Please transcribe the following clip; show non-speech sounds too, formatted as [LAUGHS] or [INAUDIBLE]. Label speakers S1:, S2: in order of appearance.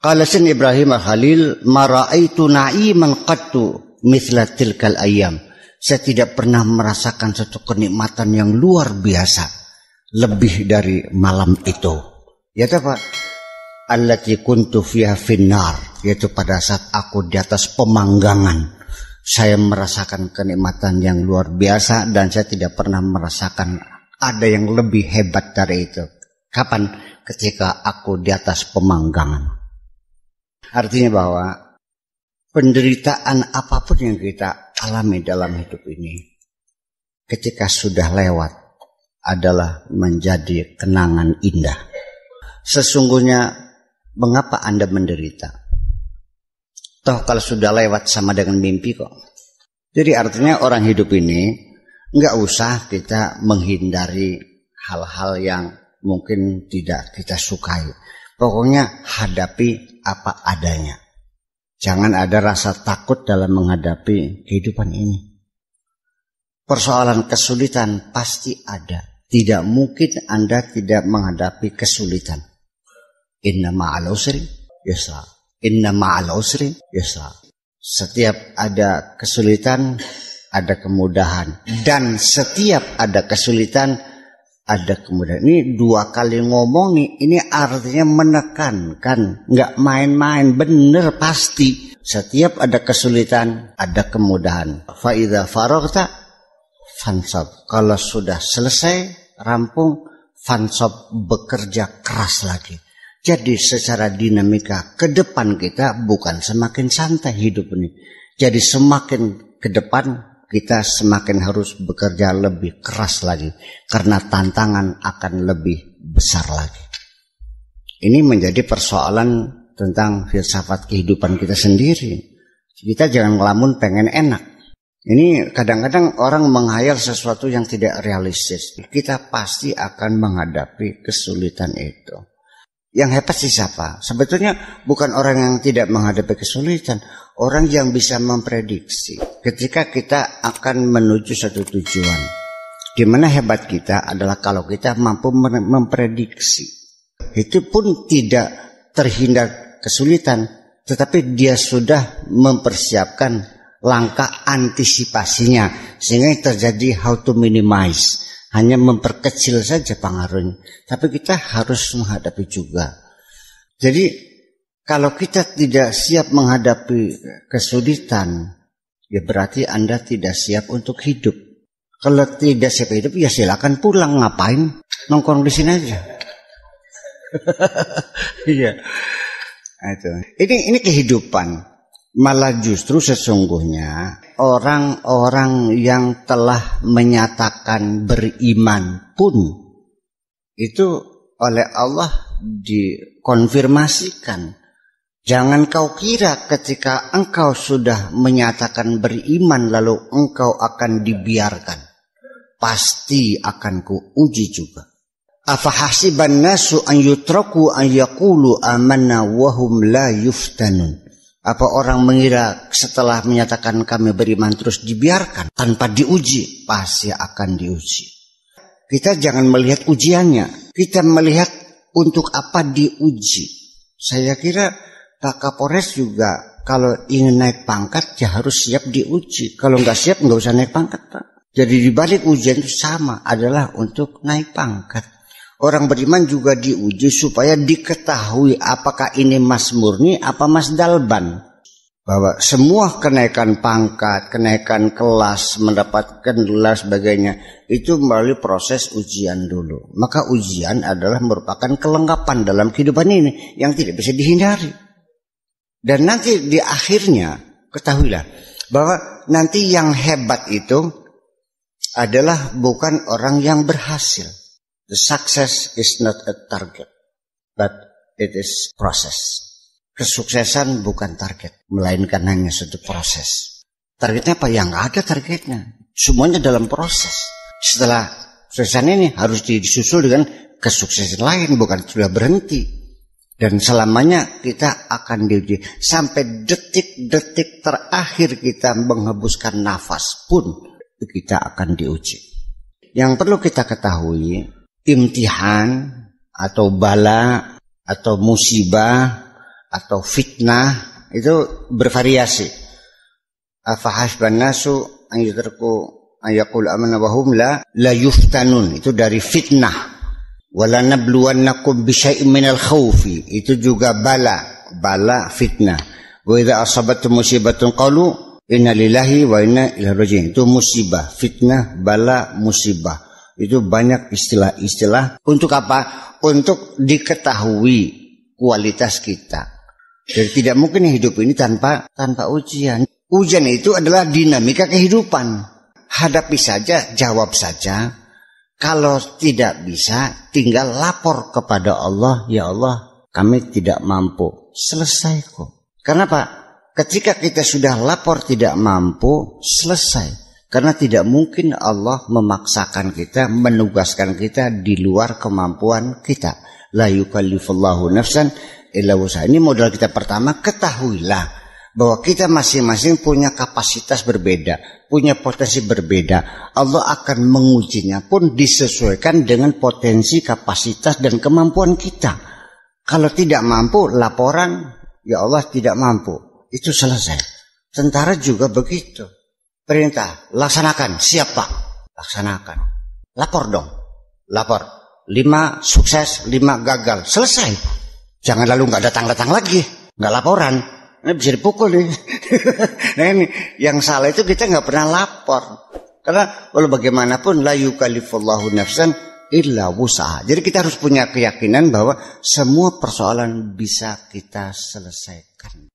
S1: Qala sin Ibrahim Al-Khalil maraitu na'iman qattu mithla tilkal ayam, Saya tidak pernah merasakan satu kenikmatan yang luar biasa lebih dari malam itu. Ya Pak? Allati kuntu fiha finnar, yaitu pada saat aku di atas pemanggangan. Saya merasakan kenikmatan yang luar biasa dan saya tidak pernah merasakan ada yang lebih hebat dari itu. Kapan? Ketika aku di atas pemanggangan. Artinya bahwa penderitaan apapun yang kita alami dalam hidup ini ketika sudah lewat adalah menjadi kenangan indah. Sesungguhnya mengapa Anda menderita? Toh kalau sudah lewat sama dengan mimpi kok. Jadi artinya orang hidup ini nggak usah kita menghindari hal-hal yang mungkin tidak kita sukai. Pokoknya hadapi apa adanya. Jangan ada rasa takut dalam menghadapi kehidupan ini. Persoalan kesulitan pasti ada. Tidak mungkin Anda tidak menghadapi kesulitan. Inna ma'al usri yusra. Inna ma'al usri yusra. Setiap ada kesulitan, ada kemudahan. Dan setiap ada kesulitan, ada kemudian ini dua kali ngomong nih ini artinya menekankan nggak main-main bener pasti setiap ada kesulitan ada kemudahan faida farokta fansab kalau sudah selesai rampung fansab bekerja keras lagi jadi secara dinamika ke depan kita bukan semakin santai hidup ini jadi semakin ke depan kita semakin harus bekerja lebih keras lagi karena tantangan akan lebih besar lagi. Ini menjadi persoalan tentang filsafat kehidupan kita sendiri. Kita jangan ngelamun pengen enak. Ini kadang-kadang orang menghayal sesuatu yang tidak realistis. Kita pasti akan menghadapi kesulitan itu. Yang hebat sih siapa? Sebetulnya bukan orang yang tidak menghadapi kesulitan, orang yang bisa memprediksi ketika kita akan menuju satu tujuan. Di mana hebat kita adalah kalau kita mampu memprediksi. Itu pun tidak terhindar kesulitan, tetapi dia sudah mempersiapkan langkah antisipasinya sehingga terjadi how to minimize hanya memperkecil saja pengaruhnya. Tapi kita harus menghadapi juga. Jadi kalau kita tidak siap menghadapi kesulitan, ya berarti Anda tidak siap untuk hidup. Kalau tidak siap hidup, ya silakan pulang. Ngapain? Nongkrong di sini aja. [LAUGHS] Iya. Nah, itu. Ini ini kehidupan. Malah justru sesungguhnya orang-orang yang telah menyatakan beriman pun itu oleh Allah dikonfirmasikan. Jangan kau kira ketika engkau sudah menyatakan beriman lalu engkau akan dibiarkan. Pasti akan kuuji juga. Afahasiban nasu an yutraku an yakulu amanna wahum la yuftanun. Apa orang mengira setelah menyatakan kami beriman terus dibiarkan tanpa diuji? Pasti akan diuji. Kita jangan melihat ujiannya. Kita melihat untuk apa diuji. Saya kira Pak Kapolres juga kalau ingin naik pangkat ya harus siap diuji. Kalau nggak siap nggak usah naik pangkat Pak. Jadi dibalik ujian itu sama adalah untuk naik pangkat. Orang beriman juga diuji supaya diketahui apakah ini mas murni apa mas dalban. Bahwa semua kenaikan pangkat, kenaikan kelas, mendapatkan gelar sebagainya itu melalui proses ujian dulu. Maka ujian adalah merupakan kelengkapan dalam kehidupan ini yang tidak bisa dihindari. Dan nanti di akhirnya ketahuilah bahwa nanti yang hebat itu adalah bukan orang yang berhasil The success is not a target, but it is process. Kesuksesan bukan target, melainkan hanya suatu proses. Targetnya apa? Yang ada targetnya. Semuanya dalam proses. Setelah kesuksesan ini harus disusul dengan kesuksesan lain, bukan sudah berhenti. Dan selamanya kita akan diuji sampai detik-detik terakhir kita menghembuskan nafas pun kita akan diuji. Yang perlu kita ketahui imtihan atau bala atau musibah atau fitnah itu bervariasi. Afahasban nasu an yutraku an yaqul la la yuftanun itu dari fitnah. Walana nabluwannakum bi minal khawfi itu juga bala, bala fitnah. Wa idza asabatum musibatun qalu inna lillahi wa inna ilaihi raji'un. Itu musibah, fitnah, bala, musibah. Itu banyak istilah-istilah untuk apa? Untuk diketahui kualitas kita. Jadi tidak mungkin hidup ini tanpa tanpa ujian. Ujian itu adalah dinamika kehidupan. Hadapi saja, jawab saja. Kalau tidak bisa, tinggal lapor kepada Allah, ya Allah, kami tidak mampu. Selesai kok. Kenapa? Ketika kita sudah lapor tidak mampu, selesai. Karena tidak mungkin Allah memaksakan kita, menugaskan kita di luar kemampuan kita. La yukallifullahu nafsan illa Ini modal kita pertama, ketahuilah bahwa kita masing-masing punya kapasitas berbeda, punya potensi berbeda. Allah akan mengujinya pun disesuaikan dengan potensi, kapasitas, dan kemampuan kita. Kalau tidak mampu, laporan, ya Allah tidak mampu. Itu selesai. Tentara juga begitu perintah, laksanakan, siap Pak, laksanakan. Lapor dong, lapor. Lima sukses, lima gagal, selesai. Jangan lalu nggak datang-datang lagi, nggak laporan. Ini bisa dipukul nih. [LAUGHS] nah ini, yang salah itu kita nggak pernah lapor. Karena walau bagaimanapun layu kalifullahu nafsan illa wusaha. Jadi kita harus punya keyakinan bahwa semua persoalan bisa kita selesaikan.